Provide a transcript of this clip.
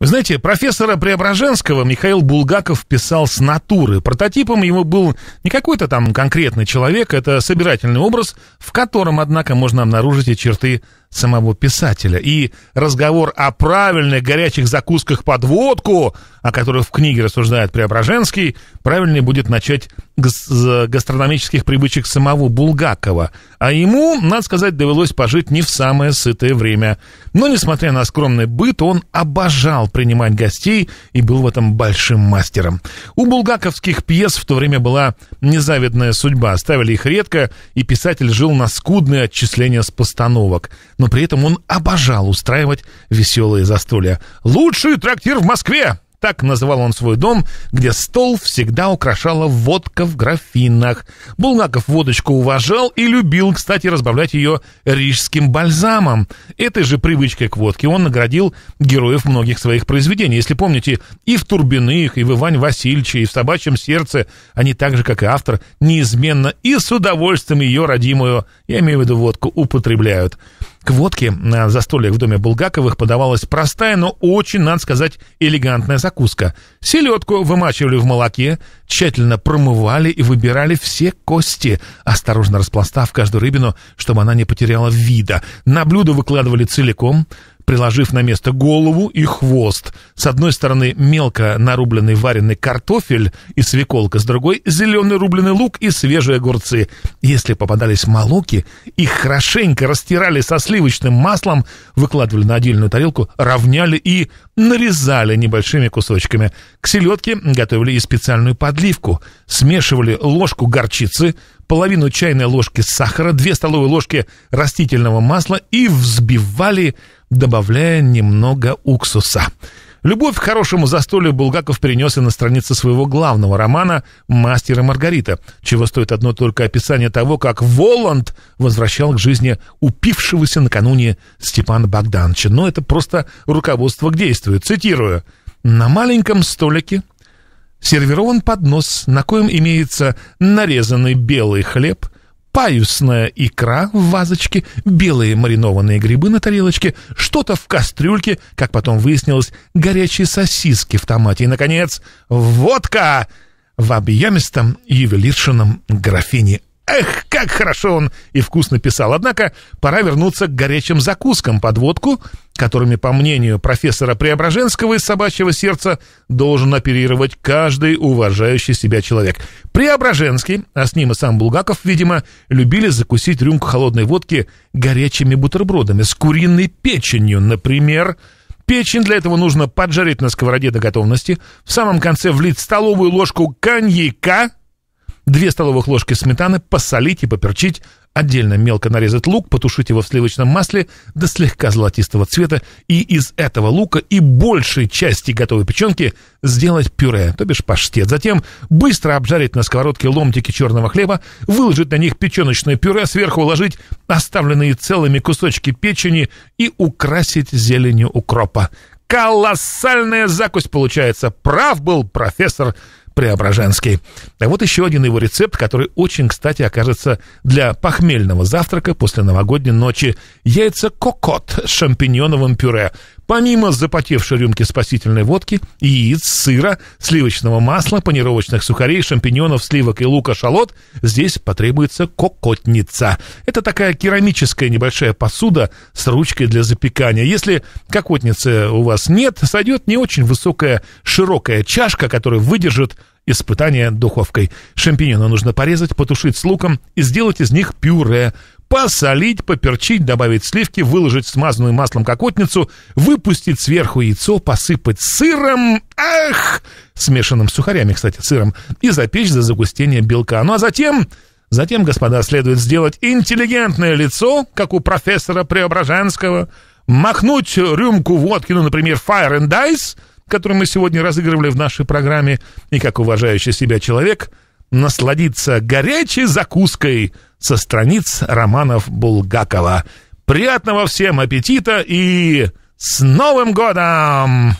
Вы знаете, профессора Преображенского Михаил Булгаков писал с натуры. Прототипом его был не какой-то там конкретный человек, это собирательный образ, в котором, однако, можно обнаружить и черты самого писателя. И разговор о правильных горячих закусках под водку, о которых в книге рассуждает Преображенский, правильнее будет начать с э, гастрономических привычек самого Булгакова. А ему, надо сказать, довелось пожить не в самое сытое время. Но, несмотря на скромный быт, он обожал принимать гостей и был в этом большим мастером. У булгаковских пьес в то время была незавидная судьба. Ставили их редко, и писатель жил на скудные отчисления с постановок но при этом он обожал устраивать веселые застолья. «Лучший трактир в Москве!» Так называл он свой дом, где стол всегда украшала водка в графинах. Булгаков водочку уважал и любил, кстати, разбавлять ее рижским бальзамом. Этой же привычкой к водке он наградил героев многих своих произведений. Если помните, и в «Турбиных», и в «Иване Васильевиче», и в «Собачьем сердце» они так же, как и автор, неизменно и с удовольствием ее родимую, я имею в виду водку, употребляют. К водке на э, застольях в доме Булгаковых подавалась простая, но очень, надо сказать, элегантная закуска. Селедку вымачивали в молоке, тщательно промывали и выбирали все кости, осторожно распластав каждую рыбину, чтобы она не потеряла вида. На блюдо выкладывали целиком, приложив на место голову и хвост. С одной стороны мелко нарубленный вареный картофель и свеколка, с другой — зеленый рубленый лук и свежие огурцы. Если попадались молоки, их хорошенько растирали со сливочным маслом, выкладывали на отдельную тарелку, равняли и нарезали небольшими кусочками. К селедке готовили и специальную подливку. Смешивали ложку горчицы — половину чайной ложки сахара, 2 столовые ложки растительного масла и взбивали, добавляя немного уксуса. Любовь к хорошему застолью Булгаков принес и на странице своего главного романа «Мастер и Маргарита», чего стоит одно только описание того, как Воланд возвращал к жизни упившегося накануне Степана Богдановича. Но это просто руководство к действию. Цитирую. «На маленьком столике сервирован поднос, на коем имеется нарезанный белый хлеб, паюсная икра в вазочке, белые маринованные грибы на тарелочке, что-то в кастрюльке, как потом выяснилось, горячие сосиски в томате и, наконец, водка в объемистом ювелиршином графине Эх, как хорошо он и вкусно писал. Однако пора вернуться к горячим закускам под водку которыми, по мнению профессора Преображенского из «Собачьего сердца», должен оперировать каждый уважающий себя человек. Преображенский, а с ним и сам Булгаков, видимо, любили закусить рюмку холодной водки горячими бутербродами с куриной печенью, например, Печень для этого нужно поджарить на сковороде до готовности, в самом конце влить столовую ложку коньяка, две столовых ложки сметаны, посолить и поперчить, Отдельно мелко нарезать лук, потушить его в сливочном масле до слегка золотистого цвета и из этого лука и большей части готовой печенки сделать пюре, то бишь паштет. Затем быстро обжарить на сковородке ломтики черного хлеба, выложить на них печеночное пюре, сверху уложить оставленные целыми кусочки печени и украсить зеленью укропа. Колоссальная закусь получается. Прав был профессор Преображенский. А вот еще один его рецепт, который очень, кстати, окажется для похмельного завтрака после новогодней ночи. Яйца кокот с шампиньоновым пюре. Помимо запотевшей рюмки спасительной водки, яиц, сыра, сливочного масла, панировочных сухарей, шампиньонов, сливок и лука шалот, здесь потребуется кокотница. Это такая керамическая небольшая посуда с ручкой для запекания. Если кокотницы у вас нет, сойдет не очень высокая широкая чашка, которая выдержит Испытание духовкой. Шампиньоны нужно порезать, потушить с луком и сделать из них пюре. Посолить, поперчить, добавить сливки, выложить смазанную маслом кокотницу, выпустить сверху яйцо, посыпать сыром, ах, смешанным с сухарями, кстати, сыром, и запечь за загустение белка. Ну а затем Затем, господа, следует сделать интеллигентное лицо, как у профессора Преображенского, махнуть рюмку водки, ну, например, Fire and Dice, которую мы сегодня разыгрывали в нашей программе, и как уважающий себя человек насладиться горячей закуской со страниц романов Булгакова. Приятного всем аппетита и с Новым годом!